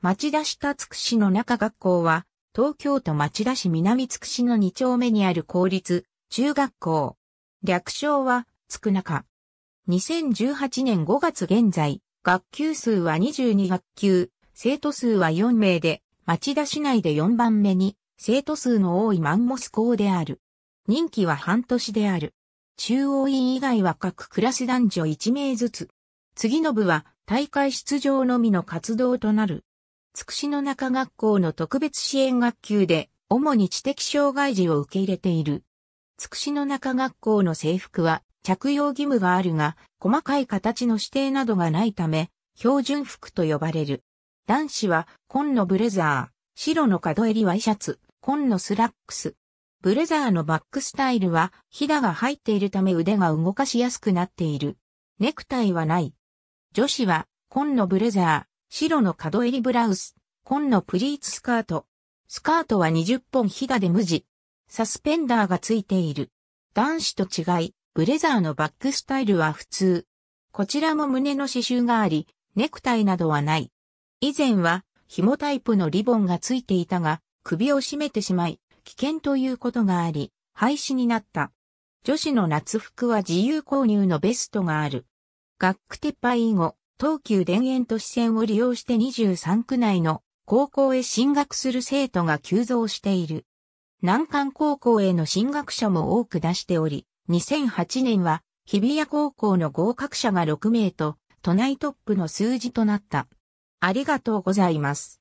町田市田津久市の中学校は、東京都町田市南津久市の2丁目にある公立、中学校。略称は、つくなか。2018年5月現在、学級数は22学級、生徒数は4名で、町田市内で4番目に、生徒数の多いマンモス校である。任期は半年である。中央委員以外は各クラス男女1名ずつ。次の部は大会出場のみの活動となる。つくしの中学校の特別支援学級で、主に知的障害児を受け入れている。つくしの中学校の制服は着用義務があるが、細かい形の指定などがないため、標準服と呼ばれる。男子は、紺のブレザー、白の角襟ワイシャツ、紺のスラックス。ブレザーのバックスタイルは、ひだが入っているため腕が動かしやすくなっている。ネクタイはない。女子は、紺のブレザー、白の角襟ブラウス、紺のプリーツスカート。スカートは20本ひだで無地。サスペンダーがついている。男子と違い、ブレザーのバックスタイルは普通。こちらも胸の刺繍があり、ネクタイなどはない。以前は、紐タイプのリボンがついていたが、首を絞めてしまい、危険ということがあり、廃止になった。女子の夏服は自由購入のベストがある。ガ学区パ・イ以後、東急田園都市線を利用して23区内の高校へ進学する生徒が急増している。南関高校への進学者も多く出しており、2008年は日比谷高校の合格者が6名と、都内トップの数字となった。ありがとうございます。